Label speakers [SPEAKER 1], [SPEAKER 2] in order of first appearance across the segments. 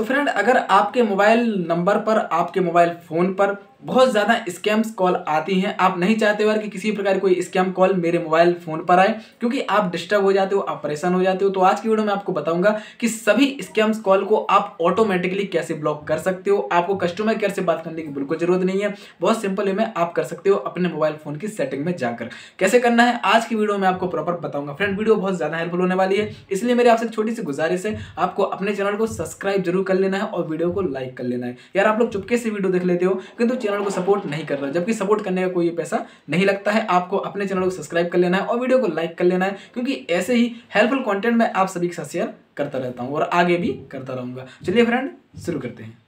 [SPEAKER 1] तो फ्रेंड अगर आपके मोबाइल नंबर पर आपके मोबाइल फ़ोन पर बहुत ज़्यादा स्कैम्स कॉल आती हैं आप नहीं चाहते हो कि किसी प्रकार कोई स्कैम कॉल मेरे मोबाइल फ़ोन पर आए क्योंकि आप डिस्टर्ब हो जाते हो आप परेशान हो जाते हो तो आज की वीडियो में आपको बताऊंगा कि सभी स्कैम्स कॉल को आप ऑटोमेटिकली कैसे ब्लॉक कर सकते हो आपको कस्टमर केयर से बात करने की बिल्कुल ज़रूरत नहीं है बहुत सिंपल वे में आप कर सकते हो अपने मोबाइल फ़ोन की सेटिंग में जाकर कैसे करना है आज की वीडियो में आपको प्रॉपर बताऊंगा फ्रेंड वीडियो बहुत ज़्यादा हेल्पफुल होने वाली है इसलिए मेरी आपसे छोटी सी गुजारिश है आपको अपने चैनल को सब्सक्राइब जरूर कर लेना है और वीडियो को लाइक कर लेना है यार आप लोग चुपके से वीडियो देख लेते हो किंतु चैनल को सपोर्ट नहीं कर रहा जबकि सपोर्ट करने का कोई पैसा नहीं लगता है आपको अपने चैनल को सब्सक्राइब कर लेना है और वीडियो को लाइक कर लेना है क्योंकि ऐसे ही हेल्पफुल कॉन्टेंट मैं आप सभी के साथ शेयर करता रहता हूँ और आगे भी करता रहूँगा चलिए फ्रेंड शुरू करते हैं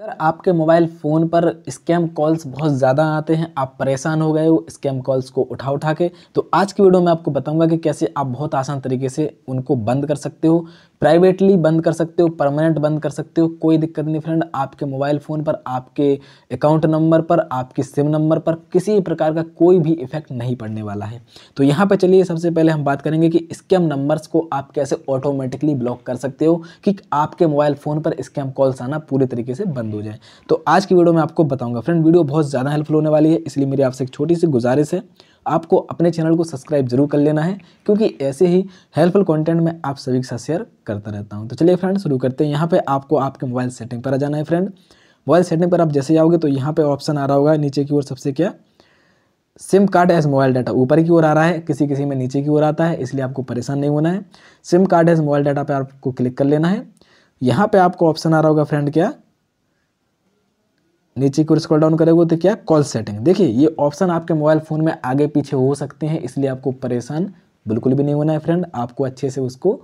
[SPEAKER 1] अगर आपके मोबाइल फ़ोन पर स्कैम कॉल्स बहुत ज़्यादा आते हैं आप परेशान हो गए हो स्कैम कॉल्स को उठा उठा के तो आज की वीडियो में आपको बताऊंगा कि कैसे आप बहुत आसान तरीके से उनको बंद कर सकते हो प्राइवेटली बंद कर सकते हो परमानेंट बंद कर सकते हो कोई दिक्कत नहीं फ्रेंड आपके मोबाइल फ़ोन पर आपके अकाउंट नंबर पर आपके सिम नंबर पर किसी प्रकार का कोई भी इफेक्ट नहीं पड़ने वाला है तो यहाँ पर चलिए सबसे पहले हम बात करेंगे कि स्कैम नंबर्स को आप कैसे ऑटोमेटिकली ब्लॉक कर सकते हो कि आपके मोबाइल फ़ोन पर स्कैम कॉल्स आना पूरे तरीके से बंद हो जाए तो आज की वीडियो में आपको बताऊँगा फ्रेंड वीडियो बहुत ज़्यादा हेल्पफुल होने वाली है इसलिए मेरी आपसे एक छोटी सी गुजारिश है आपको अपने चैनल को सब्सक्राइब जरूर कर लेना है क्योंकि ऐसे ही हेल्पफुल कंटेंट मैं आप सभी के साथ शेयर करता रहता हूँ तो चलिए फ्रेंड शुरू करते हैं यहाँ पर आपको आपके मोबाइल सेटिंग पर आ जाना है फ्रेंड मोबाइल सेटिंग पर आप जैसे जाओगे तो यहाँ पर ऑप्शन आ रहा होगा नीचे की ओर सबसे क्या SIM card as mobile data ऊपर की ओर आ रहा है किसी किसी में नीचे की ओर आता है इसलिए आपको परेशान नहीं होना है SIM card as mobile data पर आपको क्लिक कर लेना है यहाँ पे आपको ऑप्शन आ रहा होगा फ्रेंड क्या नीचे की ओर स्क्रॉल डाउन करेंगे तो क्या कॉल सेटिंग देखिए ये ऑप्शन आपके मोबाइल फ़ोन में आगे पीछे हो सकते हैं इसलिए आपको परेशान बिल्कुल भी नहीं होना है फ्रेंड आपको अच्छे से उसको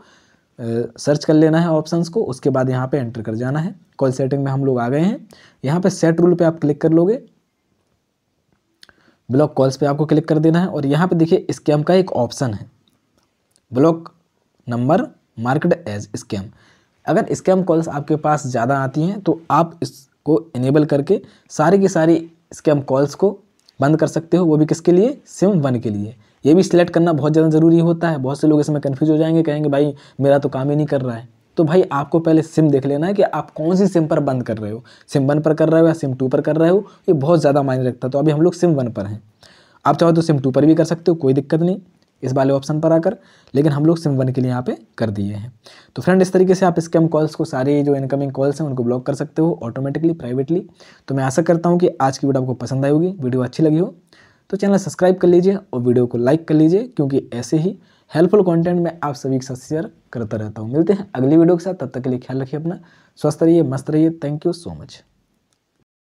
[SPEAKER 1] सर्च कर लेना है ऑप्शंस को उसके बाद यहाँ पे एंटर कर जाना है कॉल सेटिंग में हम लोग आ गए हैं यहाँ पे सेट रूल पे आप क्लिक कर लोगे ब्लॉक कॉल्स पे आपको क्लिक कर देना है और यहाँ पे देखिए स्कैम का एक ऑप्शन है block number mark it as scam अगर स्कैम कॉल्स आपके पास ज़्यादा आती हैं तो आप इस को इनेबल करके सारे के सारे स्कैम कॉल्स को बंद कर सकते हो वो भी किसके लिए सिम वन के लिए ये भी सिलेक्ट करना बहुत ज़्यादा ज़रूरी होता है बहुत से लोग इसमें कन्फ्यूज हो जाएंगे कहेंगे भाई मेरा तो काम ही नहीं कर रहा है तो भाई आपको पहले सिम देख लेना है कि आप कौन सी सिम पर बंद कर रहे हो सिम वन पर कर रहे हो या सिम टू पर कर रहे हो ये बहुत ज़्यादा मायने रखता है तो अभी हम लोग सिम वन पर हैं आप चाहो तो सिम टू पर भी कर सकते हो कोई दिक्कत नहीं इस वाले ऑप्शन पर आकर लेकिन हम लोग सिम वन के लिए यहाँ पे कर दिए हैं तो फ्रेंड इस तरीके से आप स्कैम कॉल्स को सारे जो इनकमिंग कॉल्स हैं उनको ब्लॉक कर सकते हो ऑटोमेटिकली प्राइवेटली तो मैं आशा करता हूँ कि आज की वीडियो आपको पसंद आई होगी वीडियो अच्छी लगी हो तो चैनल सब्सक्राइब कर लीजिए और वीडियो को लाइक कर लीजिए क्योंकि ऐसे ही हेल्पफुल कॉन्टेंट मैं आप सभी के साथ शेयर करता रहता हूँ मिलते हैं अगली वीडियो के साथ तब तक के लिए ख्याल रखिए अपना स्वस्थ रहिए मस्त रहिए थैंक यू सो मच